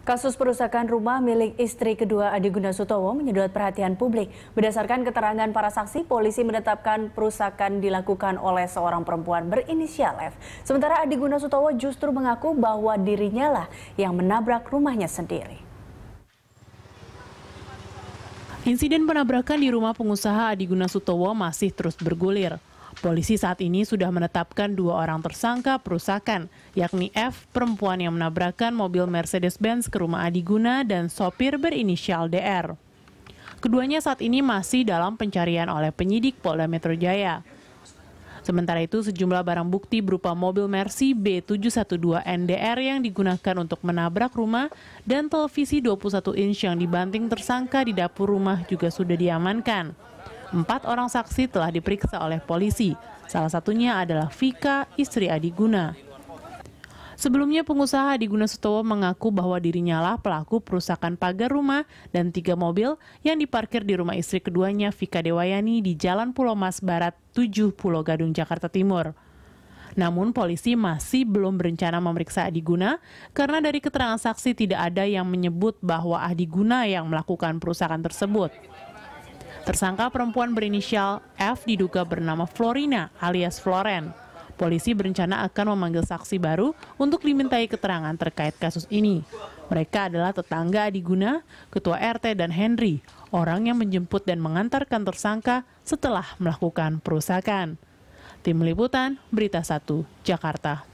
Kasus perusakan rumah milik istri kedua Adi Gunda Sutowo menyedot perhatian publik. Berdasarkan keterangan para saksi, polisi menetapkan perusakan dilakukan oleh seorang perempuan berinisial F. Sementara Adi Gunda Sutowo justru mengaku bahwa dirinya lah yang menabrak rumahnya sendiri. Insiden penabrakan di rumah pengusaha Adi Gunasutowo masih terus bergulir. Polisi saat ini sudah menetapkan dua orang tersangka perusakan, yakni F, perempuan yang menabrakkan mobil Mercedes-Benz ke rumah Adiguna, dan sopir berinisial DR. Keduanya saat ini masih dalam pencarian oleh penyidik Polda Metro Jaya. Sementara itu, sejumlah barang bukti berupa mobil Mercy B712NDR yang digunakan untuk menabrak rumah dan televisi 21 inch yang dibanting tersangka di dapur rumah juga sudah diamankan. Empat orang saksi telah diperiksa oleh polisi. Salah satunya adalah Vika, istri Adi Sebelumnya pengusaha Adi Guna Sutowo mengaku bahwa dirinya lah pelaku perusakan pagar rumah dan tiga mobil yang diparkir di rumah istri keduanya Vika Dewayani di Jalan Pulau Mas Barat 7 Pulau Gadung, Jakarta Timur. Namun polisi masih belum berencana memeriksa Adi Guna karena dari keterangan saksi tidak ada yang menyebut bahwa Adi Guna yang melakukan perusakan tersebut. Tersangka perempuan berinisial F diduga bernama Florina alias Floren. Polisi berencana akan memanggil saksi baru untuk dimintai keterangan terkait kasus ini. Mereka adalah tetangga Adi Guna, Ketua RT dan Henry, orang yang menjemput dan mengantarkan tersangka setelah melakukan perusakan. Tim Liputan, Berita 1, Jakarta.